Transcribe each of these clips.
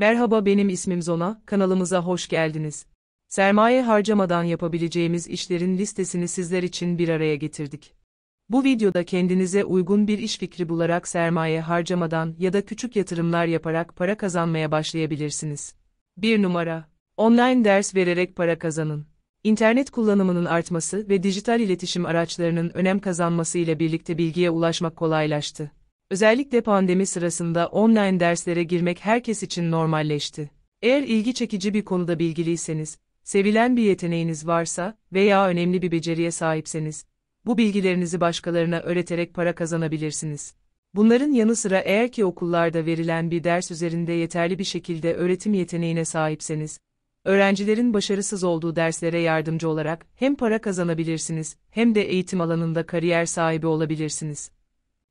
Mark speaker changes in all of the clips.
Speaker 1: Merhaba benim ismim Zona, kanalımıza hoş geldiniz. Sermaye harcamadan yapabileceğimiz işlerin listesini sizler için bir araya getirdik. Bu videoda kendinize uygun bir iş fikri bularak sermaye harcamadan ya da küçük yatırımlar yaparak para kazanmaya başlayabilirsiniz. 1 numara Online ders vererek para kazanın. İnternet kullanımının artması ve dijital iletişim araçlarının önem kazanması ile birlikte bilgiye ulaşmak kolaylaştı. Özellikle pandemi sırasında online derslere girmek herkes için normalleşti. Eğer ilgi çekici bir konuda bilgiliyseniz, sevilen bir yeteneğiniz varsa veya önemli bir beceriye sahipseniz, bu bilgilerinizi başkalarına öğreterek para kazanabilirsiniz. Bunların yanı sıra eğer ki okullarda verilen bir ders üzerinde yeterli bir şekilde öğretim yeteneğine sahipseniz, öğrencilerin başarısız olduğu derslere yardımcı olarak hem para kazanabilirsiniz hem de eğitim alanında kariyer sahibi olabilirsiniz.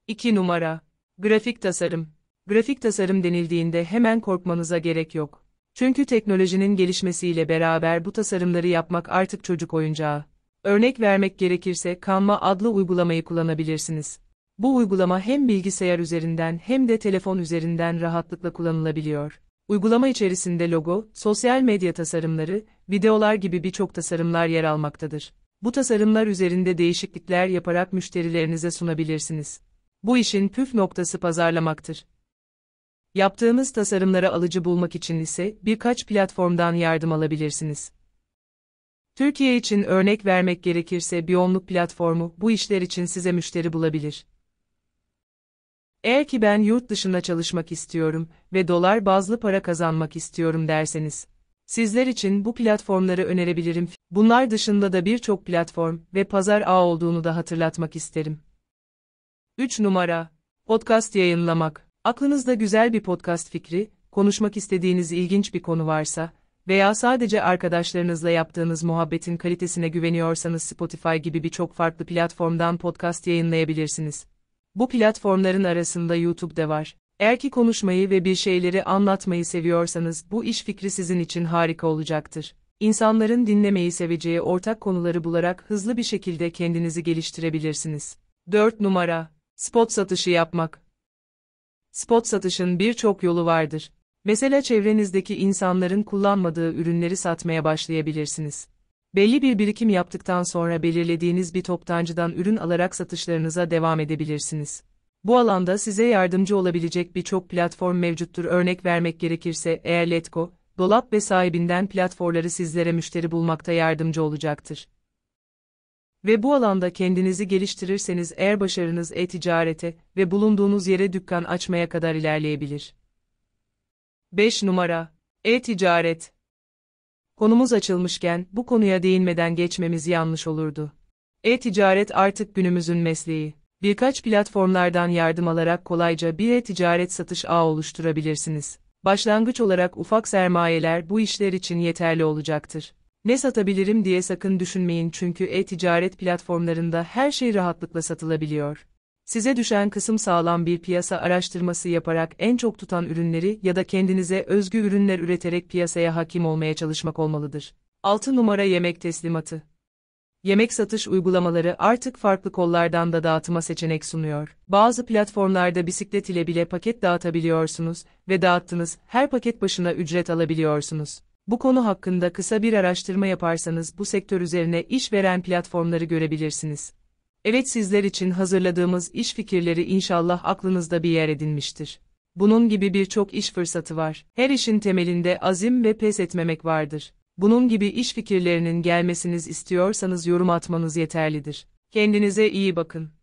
Speaker 1: 2 numara Grafik tasarım. Grafik tasarım denildiğinde hemen korkmanıza gerek yok. Çünkü teknolojinin gelişmesiyle beraber bu tasarımları yapmak artık çocuk oyuncağı. Örnek vermek gerekirse Canva adlı uygulamayı kullanabilirsiniz. Bu uygulama hem bilgisayar üzerinden hem de telefon üzerinden rahatlıkla kullanılabiliyor. Uygulama içerisinde logo, sosyal medya tasarımları, videolar gibi birçok tasarımlar yer almaktadır. Bu tasarımlar üzerinde değişiklikler yaparak müşterilerinize sunabilirsiniz. Bu işin püf noktası pazarlamaktır. Yaptığımız tasarımlara alıcı bulmak için ise birkaç platformdan yardım alabilirsiniz. Türkiye için örnek vermek gerekirse Biyonluk platformu bu işler için size müşteri bulabilir. Eğer ki ben yurt dışında çalışmak istiyorum ve dolar bazlı para kazanmak istiyorum derseniz, sizler için bu platformları önerebilirim. Bunlar dışında da birçok platform ve pazar ağ olduğunu da hatırlatmak isterim. 3 numara. Podcast yayınlamak. Aklınızda güzel bir podcast fikri, konuşmak istediğiniz ilginç bir konu varsa veya sadece arkadaşlarınızla yaptığınız muhabbetin kalitesine güveniyorsanız Spotify gibi birçok farklı platformdan podcast yayınlayabilirsiniz. Bu platformların arasında YouTube de var. Eğer ki konuşmayı ve bir şeyleri anlatmayı seviyorsanız bu iş fikri sizin için harika olacaktır. İnsanların dinlemeyi seveceği ortak konuları bularak hızlı bir şekilde kendinizi geliştirebilirsiniz. 4 numara Spot satışı yapmak. Spot satışın birçok yolu vardır. Mesela çevrenizdeki insanların kullanmadığı ürünleri satmaya başlayabilirsiniz. Belli bir birikim yaptıktan sonra belirlediğiniz bir toptancıdan ürün alarak satışlarınıza devam edebilirsiniz. Bu alanda size yardımcı olabilecek birçok platform mevcuttur. Örnek vermek gerekirse eğer Letgo, Dolap ve sahibinden platformları sizlere müşteri bulmakta yardımcı olacaktır. Ve bu alanda kendinizi geliştirirseniz eğer başarınız e-ticarete ve bulunduğunuz yere dükkan açmaya kadar ilerleyebilir. 5 numara E-ticaret Konumuz açılmışken bu konuya değinmeden geçmemiz yanlış olurdu. E-ticaret artık günümüzün mesleği. Birkaç platformlardan yardım alarak kolayca bir e-ticaret satış ağı oluşturabilirsiniz. Başlangıç olarak ufak sermayeler bu işler için yeterli olacaktır. Ne satabilirim diye sakın düşünmeyin çünkü e-ticaret platformlarında her şey rahatlıkla satılabiliyor. Size düşen kısım sağlam bir piyasa araştırması yaparak en çok tutan ürünleri ya da kendinize özgü ürünler üreterek piyasaya hakim olmaya çalışmak olmalıdır. 6 numara yemek teslimatı. Yemek satış uygulamaları artık farklı kollardan da dağıtıma seçenek sunuyor. Bazı platformlarda bisiklet ile bile paket dağıtabiliyorsunuz ve dağıttınız her paket başına ücret alabiliyorsunuz. Bu konu hakkında kısa bir araştırma yaparsanız bu sektör üzerine iş veren platformları görebilirsiniz. Evet sizler için hazırladığımız iş fikirleri inşallah aklınızda bir yer edinmiştir. Bunun gibi birçok iş fırsatı var. Her işin temelinde azim ve pes etmemek vardır. Bunun gibi iş fikirlerinin gelmesiniz istiyorsanız yorum atmanız yeterlidir. Kendinize iyi bakın.